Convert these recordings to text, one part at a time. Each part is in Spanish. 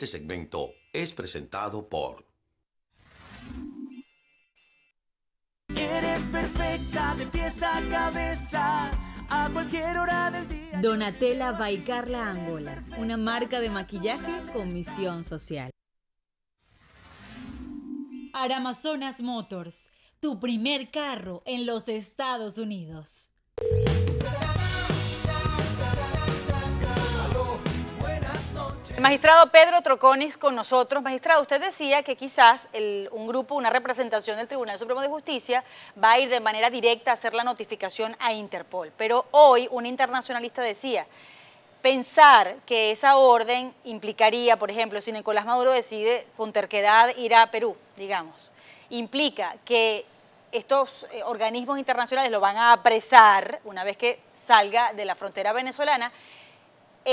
Este segmento es presentado por... Eres perfecta de pies a cabeza a cualquier hora del día. Donatella Baicarla Angola, una marca de maquillaje con misión social. Aramazonas Motors, tu primer carro en los Estados Unidos. magistrado Pedro Troconis con nosotros. Magistrado, usted decía que quizás un grupo, una representación del Tribunal Supremo de Justicia va a ir de manera directa a hacer la notificación a Interpol. Pero hoy un internacionalista decía, pensar que esa orden implicaría, por ejemplo, si Nicolás Maduro decide con terquedad ir a Perú, digamos, implica que estos eh, organismos internacionales lo van a apresar una vez que salga de la frontera venezolana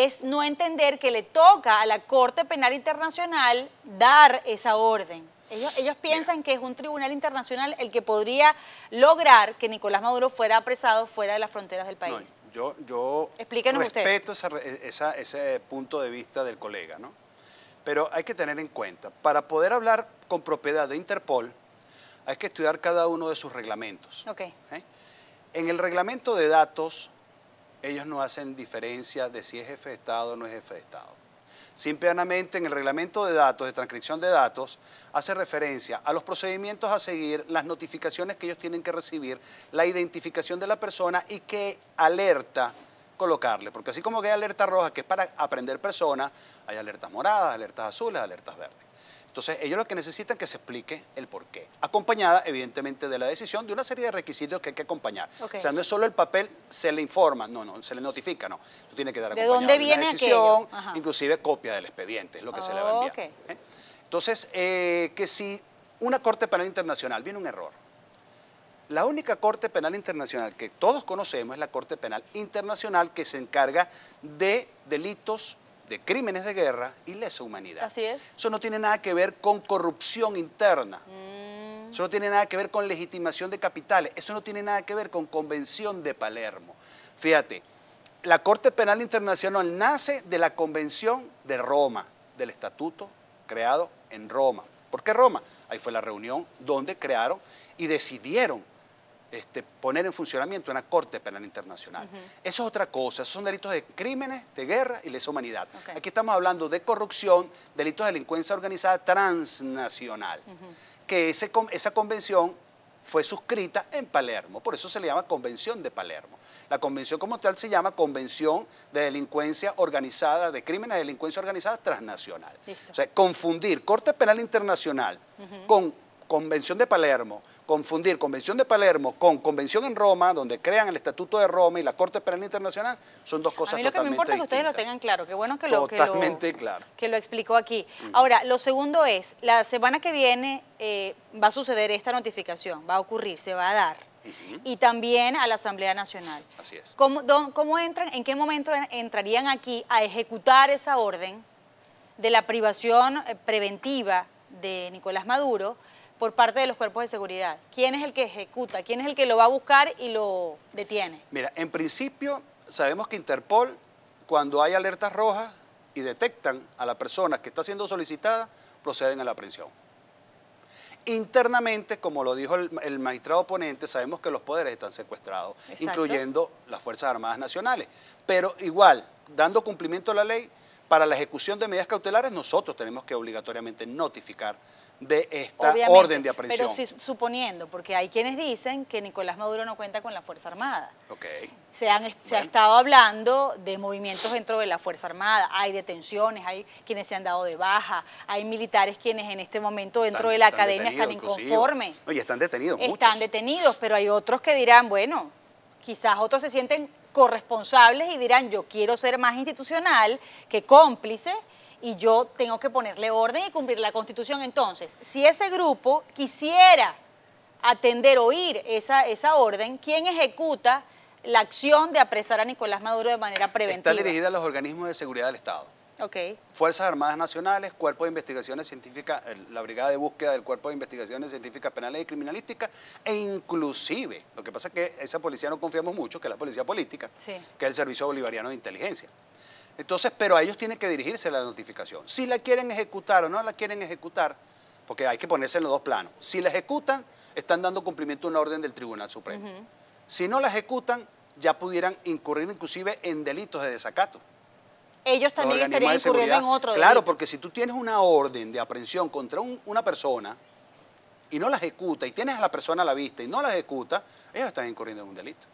es no entender que le toca a la Corte Penal Internacional dar esa orden. Ellos, ellos piensan que es un tribunal internacional el que podría lograr que Nicolás Maduro fuera apresado fuera de las fronteras del país. yo, yo Explíquenos respeto ese punto de vista del colega, ¿no? Pero hay que tener en cuenta, para poder hablar con propiedad de Interpol, hay que estudiar cada uno de sus reglamentos. Okay. ¿Eh? En el reglamento de datos ellos no hacen diferencia de si es jefe de Estado o no es jefe de Estado. Simplemente en el reglamento de datos, de transcripción de datos, hace referencia a los procedimientos a seguir, las notificaciones que ellos tienen que recibir, la identificación de la persona y qué alerta colocarle. Porque así como que hay alerta roja, que es para aprender personas, hay alertas moradas, alertas azules, alertas verdes. Entonces, ellos lo que necesitan es que se explique el porqué, acompañada evidentemente de la decisión de una serie de requisitos que hay que acompañar. O sea, no es solo el papel, se le informa, no, no, se le notifica, no. Tú tienes que dar acompañado ¿De la decisión, inclusive copia del expediente, es lo que se le va a enviar. ¿eh? Entonces, eh, que si una Corte Penal Internacional viene un error, la única Corte Penal Internacional que todos conocemos es la Corte Penal Internacional que se encarga de delitos de crímenes de guerra y lesa humanidad. Así es. Eso no tiene nada que ver con corrupción interna. Mm. Eso no tiene nada que ver con legitimación de capitales. Eso no tiene nada que ver con Convención de Palermo. Fíjate, la Corte Penal Internacional nace de la Convención de Roma, del estatuto creado en Roma. ¿Por qué Roma? Ahí fue la reunión donde crearon y decidieron este, poner en funcionamiento una Corte Penal Internacional. Eso es otra cosa, son delitos de crímenes, de guerra y lesa humanidad. Aquí estamos hablando de corrupción, delitos de delincuencia organizada transnacional, que esa convención fue suscrita en Palermo, por eso se le llama Convención de Palermo. La convención como tal se llama Convención de Delincuencia Organizada, de Crímenes de Delincuencia Organizada Transnacional. O sea, confundir Corte Penal Internacional con Convención de Palermo, confundir Convención de Palermo con Convención en Roma, donde crean el Estatuto de Roma y la Corte Penal Internacional, son dos cosas totalmente distintas. lo que me importa es que ustedes lo tengan claro, qué bueno que lo, totalmente que lo, claro. que lo explicó aquí. Mm. Ahora, lo segundo es, la semana que viene eh, va a suceder esta notificación, va a ocurrir, se va a dar. Y también a la Asamblea Nacional. Así es. ¿Cómo entran, en qué momento entrarían aquí a ejecutar esa orden de la privación eh, preventiva de Nicolás Maduro por parte de los cuerpos de seguridad? ¿Quién es el que ejecuta? ¿Quién es el que lo va a buscar y lo detiene? Mira, en principio sabemos que Interpol, cuando hay alertas rojas y detectan a la persona que está siendo solicitada, proceden a la aprehensión. Internamente, como lo dijo el, magistrado oponente, sabemos que los poderes están secuestrados, incluyendo las Fuerzas Armadas Nacionales. Pero igual, dando cumplimiento a la ley, para la ejecución de medidas cautelares nosotros tenemos que obligatoriamente notificar de esta orden de aprehensión. Pero suponiendo, porque hay quienes dicen que Nicolás Maduro no cuenta con la Fuerza Armada. Okay. Se, han, ha estado hablando de movimientos dentro de la Fuerza Armada, hay detenciones, hay quienes se han dado de baja, hay militares quienes en este momento dentro de la academia están inconformes. están detenidos. Están detenidos, pero hay otros que dirán, bueno, quizás otros se sienten corresponsables y dirán, yo quiero ser más institucional que cómplice y yo tengo que ponerle orden y cumplir la constitución. Entonces, si ese grupo quisiera atender, oír esa, esa orden, ¿quién ejecuta la acción de apresar a Nicolás Maduro de manera preventiva? Está dirigida a los organismos de seguridad del Estado. Fuerzas Armadas Nacionales, Cuerpo de Investigaciones Científicas, la Brigada de Búsqueda del Cuerpo de Investigaciones Científicas Penales y Criminalísticas, e inclusive, lo que pasa es que esa policía no confiamos mucho, que es la policía política, que es el Servicio Bolivariano de Inteligencia. Entonces, pero a ellos tiene que dirigirse la notificación. Si la quieren ejecutar o no la quieren ejecutar, porque hay que ponerse en los dos planos. Si la ejecutan, están dando cumplimiento a una orden del Tribunal Supremo. Si no la ejecutan, ya pudieran incurrir inclusive en delitos de desacato. Ellos también estarían incurriendo en otro delito. Claro, porque si tú tienes una orden de aprehensión contra una persona y no la ejecuta, y tienes a la persona a la vista y no la ejecuta, ellos están incurriendo en un delito.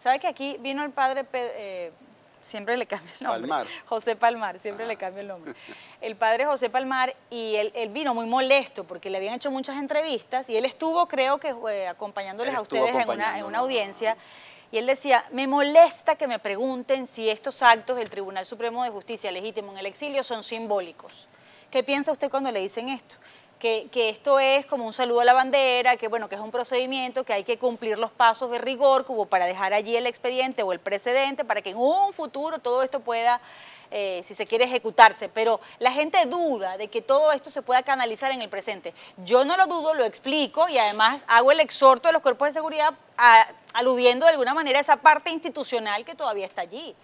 ¿Sabes que aquí vino el padre eh, siempre le cambia el nombre. José Palmar, siempre le ah. cambia el nombre. El padre José Palmar, y él, vino muy molesto porque le habían hecho muchas entrevistas y él estuvo, creo que, eh, acompañándoles a ustedes en una audiencia. Y él decía, me molesta que me pregunten si estos actos del Tribunal Supremo de Justicia legítimo en el exilio son simbólicos. ¿Qué piensa usted cuando le dicen esto? que, esto es como un saludo a la bandera, que bueno, que es un procedimiento, que hay que cumplir los pasos de rigor como para dejar allí el expediente o el precedente para que en un futuro todo esto pueda eh, si se quiere, ejecutarse, pero la gente duda de que todo esto se pueda canalizar en el presente. Yo no lo dudo, lo explico y además hago el exhorto de los cuerpos de seguridad aludiendo de alguna manera a esa parte institucional que todavía está allí,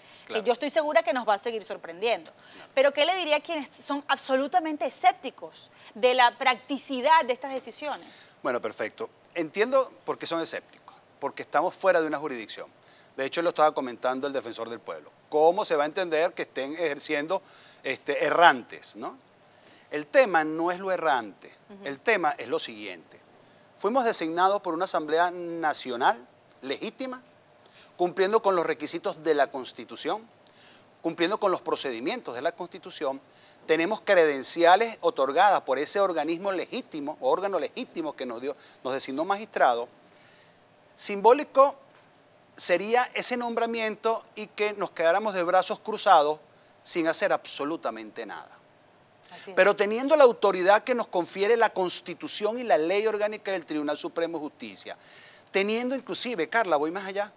yo estoy segura que nos va a seguir sorprendiendo. Pero ¿qué le diría a quienes son absolutamente escépticos de la practicidad de estas decisiones? Bueno, perfecto. Entiendo por qué son escépticos, porque estamos fuera de una jurisdicción. De hecho, lo estaba comentando el defensor del pueblo cómo se va a entender que estén ejerciendo este, errantes. ¿no? El tema no es lo errante, el tema es lo siguiente. Fuimos designados por una Asamblea Nacional legítima, cumpliendo con los requisitos de la Constitución, cumpliendo con los procedimientos de la Constitución, tenemos credenciales otorgadas por ese organismo legítimo, órgano legítimo que nos, dio, nos designó magistrado, simbólico sería ese nombramiento y que nos quedáramos de brazos cruzados sin hacer absolutamente nada. Pero teniendo la autoridad que nos confiere la Constitución y la ley orgánica del Tribunal Supremo de Justicia, teniendo inclusive, Carla, voy más allá,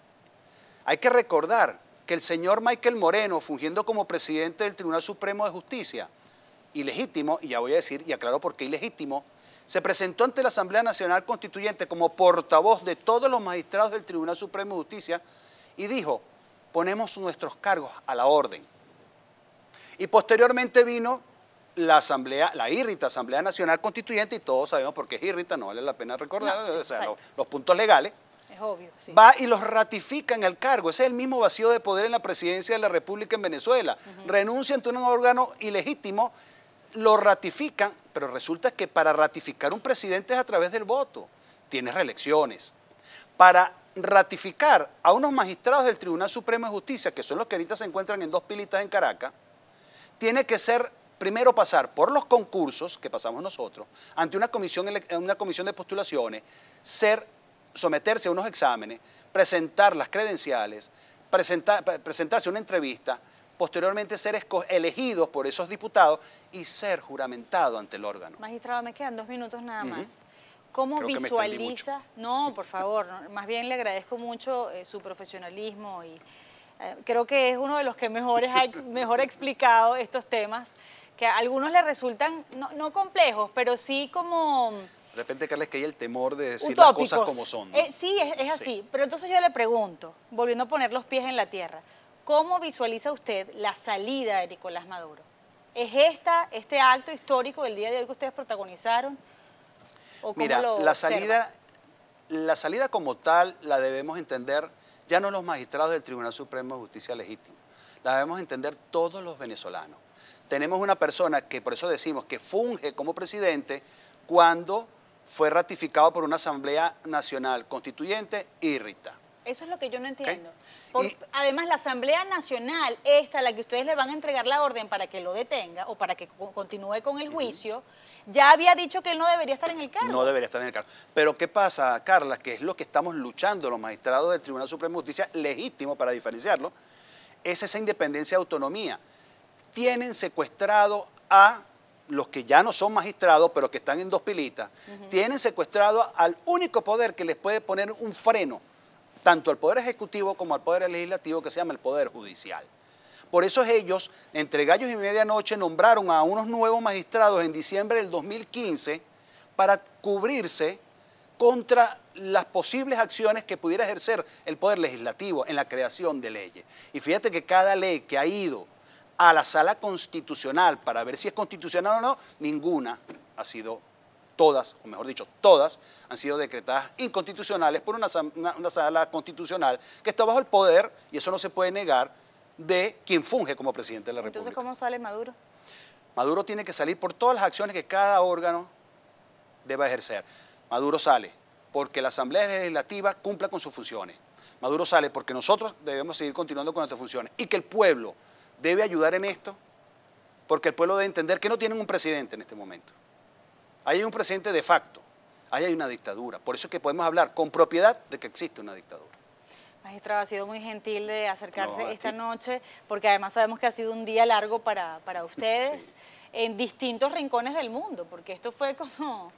hay que recordar que el señor Michael Moreno, fungiendo como presidente del Tribunal Supremo de Justicia, ilegítimo, y ya voy a decir, y aclaro por qué ilegítimo, se presentó ante la Asamblea Nacional Constituyente como portavoz de todos los magistrados del Tribunal Supremo de Justicia y dijo, ponemos nuestros cargos a la orden. Y posteriormente vino la Asamblea, la irrita Asamblea Nacional Constituyente, y todos sabemos por qué es irrita, no vale la pena recordar, los, puntos legales. Es obvio, Va y los ratifica en el cargo. Ese es el mismo vacío de poder en la presidencia de la República en Venezuela. Renuncian Renuncia ante un órgano ilegítimo lo ratifican, pero resulta que para ratificar un presidente es a través del voto. tiene reelecciones. Para ratificar a unos magistrados del Tribunal Supremo de Justicia, que son los que ahorita se encuentran en dos pilitas en Caracas, tiene que ser primero pasar por los concursos que pasamos nosotros, ante una comisión, de postulaciones, ser, someterse a unos exámenes, presentar las credenciales, presentarse a una entrevista, posteriormente ser elegidos por esos diputados y ser juramentado ante el órgano. Magistrado, me quedan dos minutos nada más. ¿Cómo visualiza? No, por favor, más bien le agradezco mucho eh, su profesionalismo y eh, creo que es uno de los que mejor ha, mejor explicado estos temas, que a algunos le resultan no, complejos, pero sí como... De repente, Carles, que hay el temor de decir las cosas como son. Eh, sí, es, así. Pero entonces yo le pregunto, volviendo a poner los pies en la tierra, ¿Cómo visualiza usted la salida de Nicolás Maduro? ¿Es esta, este acto histórico del día de hoy que ustedes protagonizaron? Mira, la salida, la salida como tal la debemos entender ya no los magistrados del Tribunal Supremo de Justicia Legítima, la debemos entender todos los venezolanos. Tenemos una persona que por eso decimos que funge como presidente cuando fue ratificado por una Asamblea Nacional Constituyente y eso es lo que yo no entiendo. Además, la Asamblea Nacional, esta, a la que ustedes le van a entregar la orden para que lo detenga o para que continúe con el juicio, ya había dicho que él no debería estar en el cargo. No debería estar en el cargo. Pero ¿qué pasa, Carla? Que es lo que estamos luchando los magistrados del Tribunal Supremo de Justicia, legítimo para diferenciarlo, es esa independencia y autonomía. Tienen secuestrado a los que ya no son magistrados, pero que están en dos pilitas, tienen secuestrado al único poder que les puede poner un freno, tanto al Poder Ejecutivo como al Poder Legislativo, que se llama el Poder Judicial. Por eso ellos, entre gallos y medianoche, nombraron a unos nuevos magistrados en diciembre del 2015 para cubrirse contra las posibles acciones que pudiera ejercer el Poder Legislativo en la creación de leyes. Y fíjate que cada ley que ha ido a la sala constitucional para ver si es constitucional o no, ninguna ha sido todas, o mejor dicho, todas, han sido decretadas inconstitucionales por una, sala constitucional que está bajo el poder, y eso no se puede negar, de quien funge como presidente de la República. Entonces, ¿cómo sale Maduro? Maduro tiene que salir por todas las acciones que cada órgano deba ejercer. Maduro sale porque la Asamblea Legislativa cumpla con sus funciones. Maduro sale porque nosotros debemos seguir continuando con nuestras funciones y que el pueblo debe ayudar en esto porque el pueblo debe entender que no tienen un presidente en este momento. Ahí hay un presidente de facto, ahí hay una dictadura. Por eso es que podemos hablar con propiedad de que existe una dictadura. Magistrado, ha sido muy gentil de acercarse esta noche, porque además sabemos que ha sido un día largo para, ustedes en distintos rincones del mundo, porque esto fue como,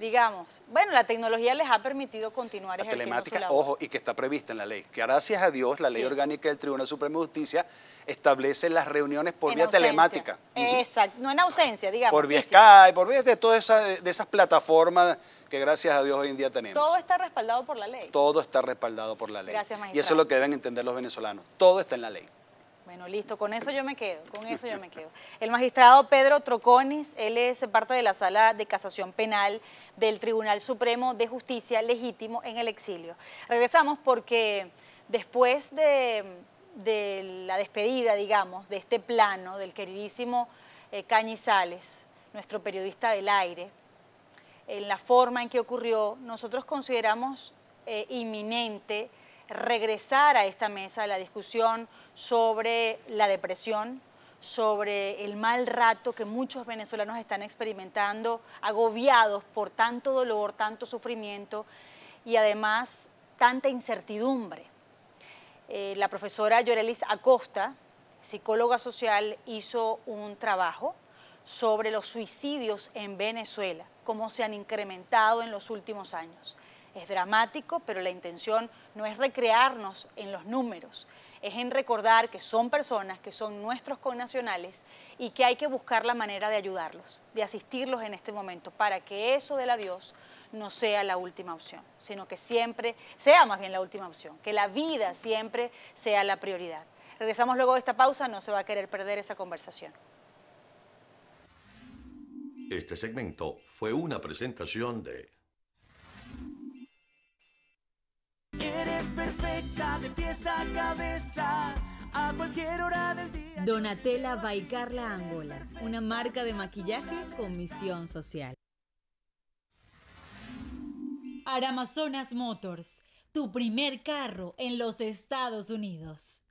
digamos, bueno, la tecnología les ha permitido continuar la ejerciendo telemática, ojo, y que está prevista en la ley, que gracias a Dios la ley orgánica del Tribunal Supremo de Justicia establece las reuniones por vía telemática. Exacto, no en ausencia, digamos. Por vía Skype, por vía de todas esas, esas plataformas que gracias a Dios hoy en día tenemos. Todo está respaldado por la ley. Todo está respaldado por la ley. Gracias, magistrado. Y eso es lo que deben entender los venezolanos. Todo está en la ley. Bueno, listo, con eso yo me quedo, con eso yo me quedo. El magistrado Pedro Troconis, él es parte de la sala de casación penal del Tribunal Supremo de Justicia Legítimo en el exilio. Regresamos porque después de, la despedida, digamos, de este plano del queridísimo eh, Cañizales, nuestro periodista del aire, en la forma en que ocurrió, nosotros consideramos eh, inminente regresar a esta mesa la discusión sobre la depresión, sobre el mal rato que muchos venezolanos están experimentando, agobiados por tanto dolor, tanto sufrimiento y además tanta incertidumbre. Eh, la profesora Llorelis Acosta, psicóloga social, hizo un trabajo sobre los suicidios en Venezuela, cómo se han incrementado en los últimos años. Es dramático, pero la intención no es recrearnos en los números, es en recordar que son personas, que son nuestros connacionales y que hay que buscar la manera de ayudarlos, de asistirlos en este momento, para que eso del adiós no sea la última opción, sino que siempre sea más bien la última opción, que la vida siempre sea la prioridad. Regresamos luego de esta pausa, no se va a querer perder esa conversación. Este segmento fue una presentación de perfecta de pieza a cabeza a cualquier hora del día. Donatella Baicarla Angola, una marca de maquillaje con misión social. Aramazonas Motors, tu primer carro en los Estados Unidos.